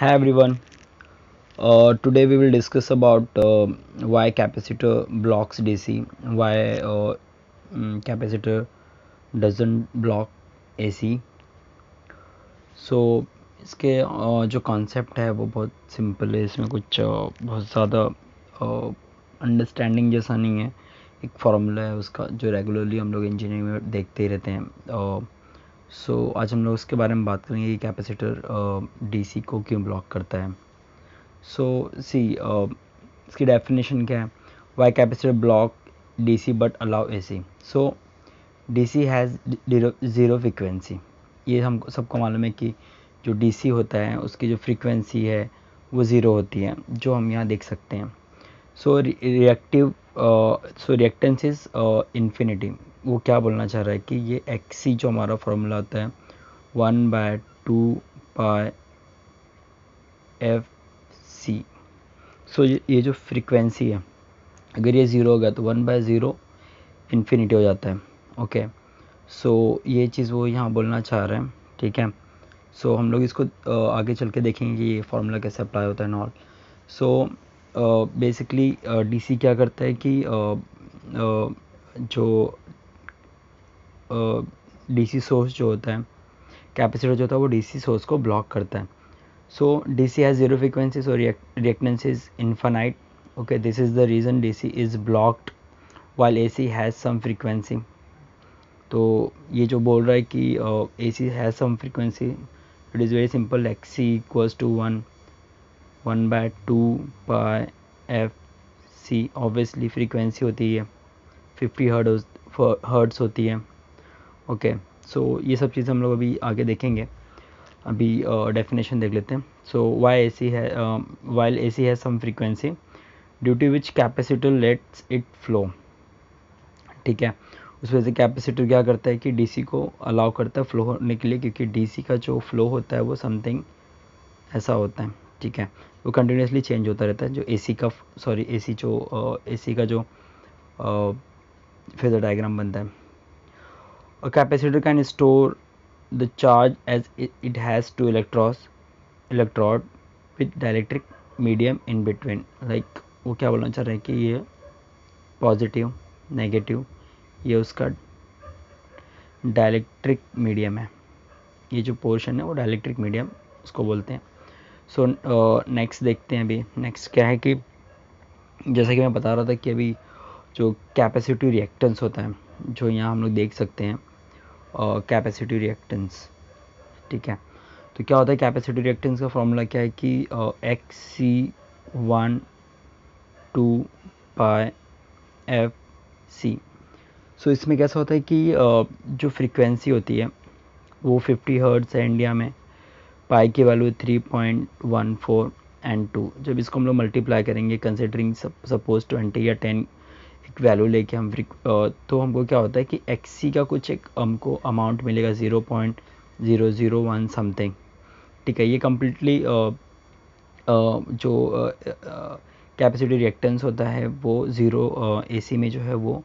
है everyone today we will discuss about why capacitor blocks C why capacitor doesn't block A C so इसके uh, जो concept है वो बहुत simple है इसमें कुछ uh, बहुत ज़्यादा अंडरस्टैंडिंग uh, जैसा नहीं है एक फार्मूला है उसका जो रेगुलरली हम लोग इंजीनियरिंग में देखते ही रहते हैं uh, सो so, आज हम लोग इसके बारे में बात करेंगे कि कैपेसिटर डीसी को क्यों ब्लॉक करता है सो so, सी इसकी डेफिनेशन क्या है why capacitor block DC but allow AC so DC has zero frequency ये हम सबको मालूम है कि जो डीसी होता है उसकी जो फ्रीक्वेंसी है वो ज़ीरो होती है जो हम यहाँ देख सकते हैं so reactive so reactance is infinity वो क्या बोलना चाह रहा है कि ये एक्सी जो हमारा फॉर्मूला होता है one by two pi F C so ये जो फ्रीक्वेंसी है अगर ये ज़ीरो हो गया तो वन बाय ज़ीरो इन्फिनिटी हो जाता है ओके सो ये चीज़ वो यहाँ बोलना चाह रहे हैं ठीक है सो so, हम लोग इसको आगे चल के देखेंगे कि ये फार्मूला कैसे अप्लाई होता है नॉल सो बेसिकली डीसी क्या करता है कि uh, uh, जो डीसी सोर्स जो होता है कैपेसिटर जो होता है वो डीसी सोर्स को ब्लॉक करता है so DC has zero frequencies और reactances infinite okay this is the reason is blocked blocked A C has some frequency तो ये जो बोल रहा है कि A C has some frequency it is very simple X C equals to one one by two by F C obviously frequency होती है fifty heard hertz होती है ओके सो ये सब चीज़ हम लोग अभी आगे देखेंगे अभी डेफिनेशन uh, देख लेते हैं सो वाई ए सी है वाइल ए सी है some frequency due to which capacitor let's it flow ठीक है उस वजह से कैपेसिटर क्या करता है कि डीसी को अलाउ करता है फ्लो होने के लिए क्योंकि डीसी का जो फ्लो होता है वो समथिंग ऐसा होता है ठीक है वो कंटिन्यूसली चेंज होता रहता है जो सी का सॉरी सी जो ए सी का जो फेजर डायग्राम बनता है a capacitor can store the charge as it has two electrons electrode with dielectric medium in between like वो क्या बोलना चाह रहे हैं कि ये पॉजिटिव नेगेटिव ये उसका डायलैक्ट्रिक मीडियम है ये जो पोर्शन है वो डायलैक्ट्रिक मीडियम उसको बोलते हैं सो so, नेक्स्ट uh, देखते हैं अभी नेक्स्ट क्या है कि जैसा कि मैं बता रहा था कि अभी जो कैपेसिटी रिएक्टेंस होता है जो यहाँ हम लोग देख सकते हैं कैपेसिटी रिएक्टेंस ठीक है तो क्या होता है कैपेसिटी रिएक्टेंस का फॉर्मूला क्या है कि X C one two pi F C so इसमें कैसा होता है कि uh, जो फ्रीक्वेंसी होती है वो 50 हर्ट्स है इंडिया में पाई की वैल्यू 3.14 एंड टू जब इसको हम लोग मल्टीप्लाई करेंगे कंसिडरिंग सपोज 20 या टेन एक वैल्यू लेके हम तो हमको क्या होता है कि एक्स का कुछ एक हमको अमाउंट मिलेगा zero point zero zero one something ठीक है ये कम्प्लीटली जो कैपेसिटी रिएक्टेंस होता है वो ज़ीरो ए में जो है वो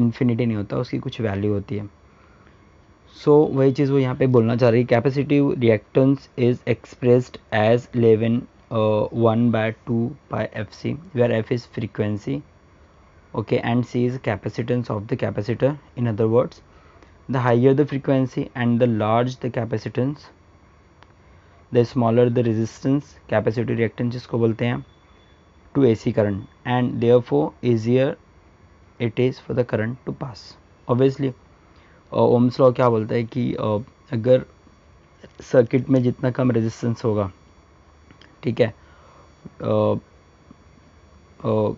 इन्फिनिटी नहीं होता उसकी कुछ वैल्यू होती है सो so, वही चीज़ वो यहाँ पे बोलना चाह रही है capacity reactance is expressed as eleven one by two by F C where F is frequency okay and c is capacitance of the capacitor in other words the higher the frequency and the large the capacitance the smaller the resistance capacitive reactance जिसको बोलते हैं to AC current and therefore easier it is for the current to pass obviously uh, ohms law kya bolta hai ki uh, agar circuit में जितना कम resistance होगा ठीक है uh, uh,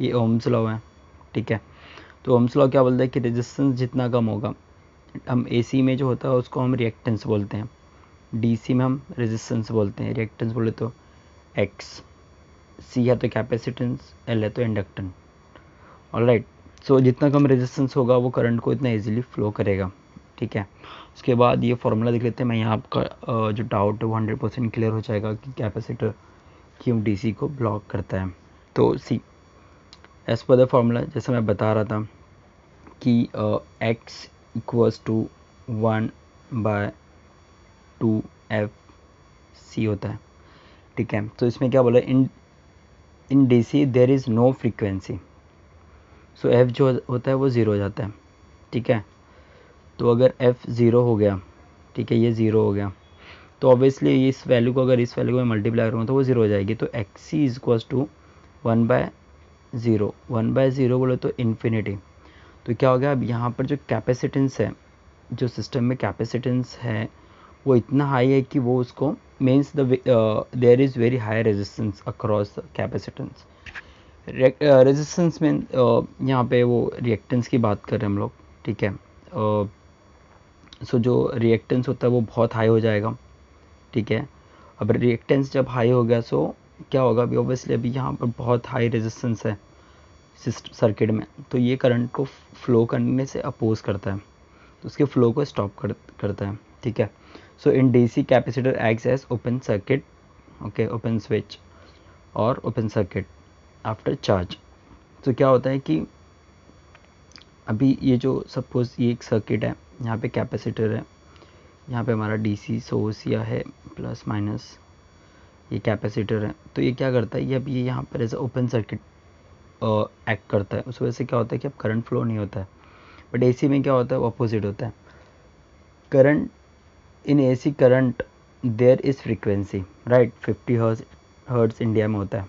ये Ohm's law है ठीक है तो ओम्स लॉ क्या बोलता है कि रेजिस्टेंस जितना कम होगा हम एसी में जो होता है उसको हम रिएक्टेंस बोलते हैं डीसी में हम रेजिस्टेंस बोलते हैं रिएक्टेंस बोले तो एक्स सी है तो कैपेसिटेंस एल है तो इंडक्टन राइट सो जितना कम रेजिस्टेंस होगा वो करंट को इतना ईजिली फ्लो करेगा ठीक है उसके बाद ये फॉर्मूला देख लेते हैं मैं यहाँ आपका जो डाउट है वो हंड्रेड परसेंट क्लियर हो जाएगा कि कैपेसिटर क्यों डीसी को ब्लॉक करता है तो C as per the formula जैसे मैं बता रहा था कि X equals to one by two F C होता है ठीक है तो इसमें क्या बोला in in D C there is no frequency so F जो होता है वो ज़ीरो हो जाता है ठीक है तो अगर एफ़ ज़ीरो हो गया ठीक है ये ज़ीरो हो गया तो ऑब्वियसली इस वैल्यू को अगर इस वैल्यू को मैं मल्टीप्लाई करूँगा तो वो ज़ीरो हो जाएगी तो X C is equals to one by zero one by zero बोले तो इन्फिनिटी तो क्या हो गया अब यहाँ पर जो कैपेसिटेंस है जो सिस्टम में कैपेसिटेंस है वो इतना हाई है कि वो उसको means the is very high resistance across capacitance resistance में uh, यहाँ पे वो रिएक्टेंस की बात कर रहे हैं हम लोग ठीक है सो uh, so जो रिएक्टेंस होता है वो बहुत हाई हो जाएगा ठीक है अब रिएक्टेंस जब हाई हो गया सो क्या होगा अभी ऑब्वियसली अभी यहाँ पर बहुत हाई रेजिस्टेंस है सर्किट में तो ये करंट को फ्लो करने से अपोज करता है तो उसके फ्लो को स्टॉप कर करता है ठीक है so in DC capacitor X as open circuit okay open switch और ओपन सर्किट आफ्टर चार्ज तो क्या होता है कि अभी ये जो सपोज ये एक सर्किट है यहाँ पे कैपेसिटर है यहाँ पे हमारा डीसी सोर्स या है प्लस माइनस ये कैपेसिटर है तो ये क्या करता है ये अब ये यहाँ पर एज ओपन सर्किट एक्ट करता है उस वजह से क्या होता है कि अब करंट फ्लो नहीं होता है बट एसी में क्या होता है वो अपोजिट होता है current in AC current there is frequency right fifty hertz hertz India में होता है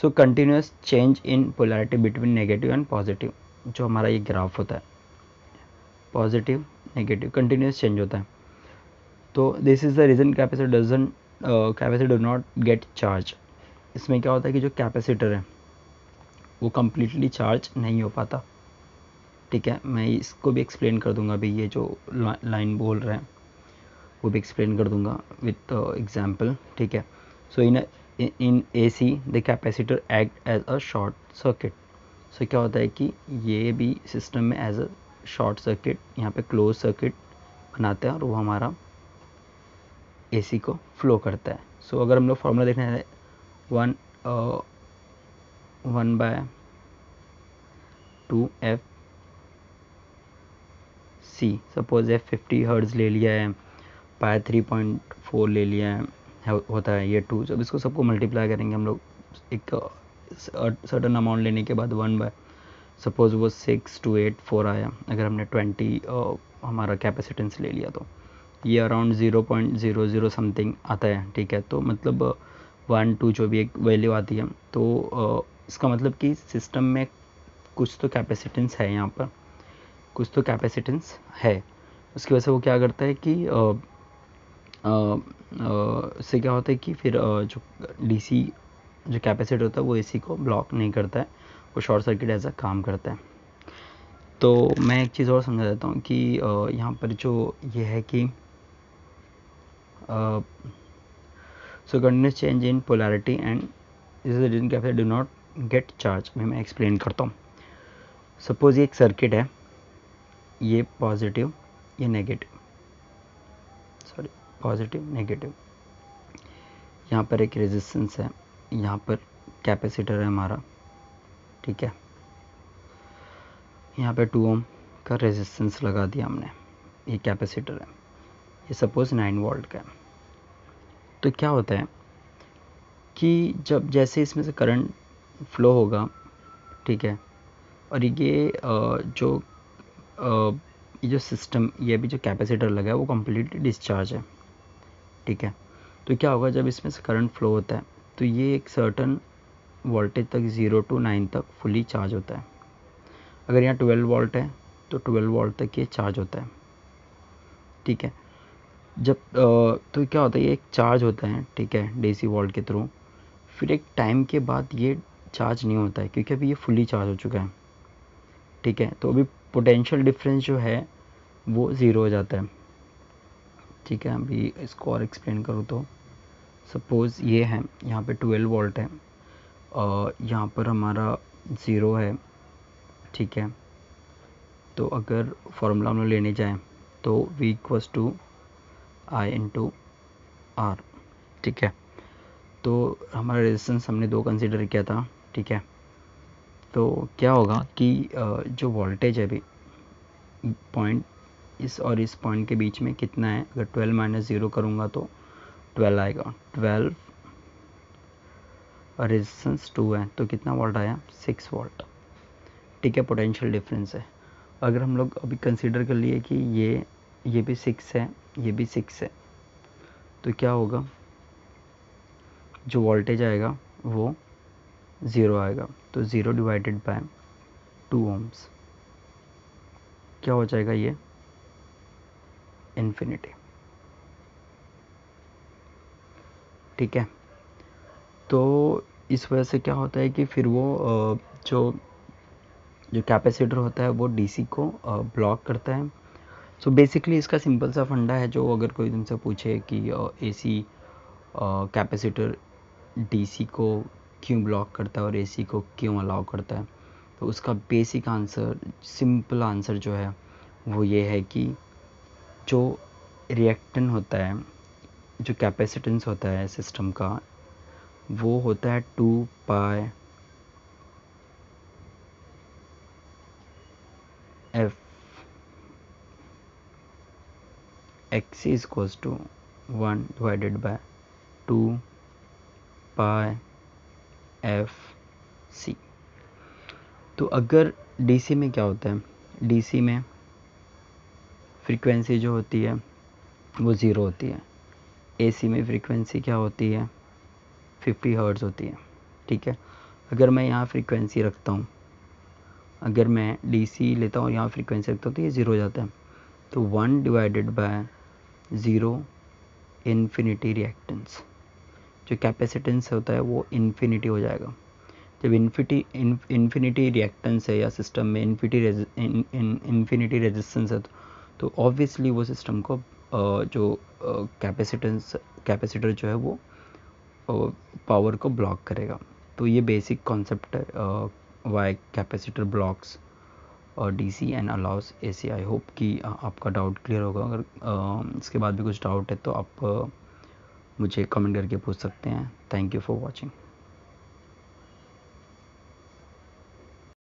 so continuous change in polarity between negative and positive जो हमारा ये ग्राफ होता है पॉजिटिव नेगेटिव कंटिन्यूस चेंज होता है तो this is the reason capacitor doesn't capacitor not get charge इसमें क्या होता है कि जो कैपेसिटर है वो कम्प्लीटली चार्ज नहीं हो पाता ठीक है मैं इसको भी एक्सप्लेन कर दूंगा अभी ये जो लाइन बोल रहे हैं वो भी एक्सप्लेन कर दूंगा विद एग्जांपल ठीक है so in in A C the capacitor act as a short circuit so क्या होता है कि ये भी सिस्टम में एज अ शॉर्ट सर्किट यहाँ पे क्लोज सर्किट बनाते हैं और वो हमारा ए सी को फ्लो करता है सो so, अगर हम लोग फॉर्मूला देखना है one one by two F C suppose F fifty hertz ले लिया है पाए थ्री पॉइंट फोर ले लिया है होता है ये टू जब इसको सबको मल्टीप्लाई करेंगे हम लोग एक सर्टन uh, अमाउंट लेने के बाद वन बाय सपोज वो सिक्स टू एट फोर आया अगर हमने ट्वेंटी uh, हमारा कैपेसिटेंस ले लिया तो ये around zero point zero zero something आता है ठीक है तो मतलब वन uh, टू जो भी एक वैल्यू आती है तो uh, इसका मतलब कि सिस्टम में कुछ तो कैपेसिटेंस है यहाँ पर कुछ तो कैपेसिटेंस है उसकी वजह से वो क्या करता है कि uh, इससे क्या होता है कि फिर आ, जो डीसी जो कैपेसिटी होता है वो एसी को ब्लॉक नहीं करता है वो शॉर्ट सर्किट ऐसा काम करता है तो मैं एक चीज़ और समझा देता हूँ कि यहाँ पर जो ये है कि so continuous change in polarity and this reason the do not get charge मैं मैं एक्सप्लेन करता हूँ सपोज ये एक सर्किट है ये पॉजिटिव ये नेगेटिव सॉरी पॉजिटिव नेगेटिव यहाँ पर एक रेजिस्टेंस है यहाँ पर कैपेसिटर है हमारा ठीक है यहाँ पे टू ओम का रेजिस्टेंस लगा दिया हमने ये कैपेसिटर है सपोज नाइन वोल्ट का तो क्या होता है कि जब जैसे इसमें से करंट फ्लो होगा ठीक है और ये जो ये जो सिस्टम ये भी जो कैपेसिटर लगा है वो कम्प्लीटली डिस्चार्ज है ठीक है तो क्या होगा जब इसमें से करंट फ्लो होता है तो ये एक सर्टन वोल्टेज तक ज़ीरो टू नाइन तक फुली चार्ज होता है अगर यहाँ ट्वेल्व वोल्ट है तो ट्वेल्व वोल्ट तक ये चार्ज होता है ठीक है जब तो क्या होता है ये एक चार्ज होता है ठीक है डीसी वोल्ट के थ्रू फिर एक टाइम के बाद ये चार्ज नहीं होता है क्योंकि अभी ये फुली चार्ज हो चुका है ठीक है तो अभी पोटेंशियल डिफरेंस जो है वो ज़ीरो हो जाता है ठीक है अभी इसको और एक्सप्लेन करूँ तो सपोज़ ये है यहाँ पे ट्वेल्व वोल्ट है और यहाँ पर हमारा ज़ीरो है ठीक है तो अगर फार्मूला हम लोग लेने जाएँ तो V equals to I into R ठीक है तो हमारा रेजिस्टेंस हमने दो कंसिडर किया था ठीक है तो क्या होगा कि जो वोल्टेज है अभी पॉइंट इस और इस पॉइंट के बीच में कितना है अगर ट्वेल्व माइनस ज़ीरो करूँगा तो ट्वेल्व आएगा ट्वेल्व और रेजिस्टेंस टू है तो कितना वोल्ट आया सिक्स वोल्ट ठीक है पोटेंशियल डिफरेंस है अगर हम लोग अभी कंसिडर कर लिए कि ये ये भी सिक्स है ये भी सिक्स है तो क्या होगा जो वोल्टेज आएगा वो ज़ीरो आएगा तो zero divided by two ohms क्या हो जाएगा ये इन्फिनिटी ठीक है तो इस वजह से क्या होता है कि फिर वो जो जो कैपेसिटर होता है वो डीसी को ब्लॉक करता है सो so बेसिकली इसका सिंपल सा फंडा है जो अगर कोई तुमसे पूछे कि ए सी कैपेसिटर सी को क्यों ब्लॉक करता है और सी को क्यों अलाउ करता है तो उसका बेसिक आंसर सिंपल आंसर जो है वो ये है कि जो रिएक्टन होता है जो कैपेसिटेंस होता है सिस्टम का वो होता है two pi x is equals to 1 divided by 2 pi F C तो अगर डीसी में क्या होता है डीसी में फ्रीक्वेंसी जो होती है वो ज़ीरो होती है एसी में फ्रीक्वेंसी क्या होती है 50 हर्ट्ज़ होती है ठीक है अगर मैं यहाँ फ्रीक्वेंसी रखता हूँ अगर मैं डीसी लेता हूँ यहाँ फ्रीक्वेंसी रखता हूँ तो ये ज़ीरो हो जाता है तो one divided by zero infinity reactance जो कैपेसिटेंस होता है वो इन्फिनिटी हो जाएगा जब इन्फिटी इन्फिनिटी रिएक्टेंस है या सिस्टम में इन्फिटी इन्फिनिटी रेजिस्टेंस है तो ऑब्वियसली वो सिस्टम को जो कैपेसिटेंस कैपेसिटर जो है वो पावर को ब्लॉक करेगा तो ये बेसिक कॉन्सेप्ट है वाई कैपेसिटर ब्लॉक्स और D C and allows A C I hope कि आपका डाउट क्लियर होगा अगर इसके बाद भी कुछ डाउट है तो आप मुझे कमेंट करके पूछ सकते हैं थैंक यू फॉर वॉचिंग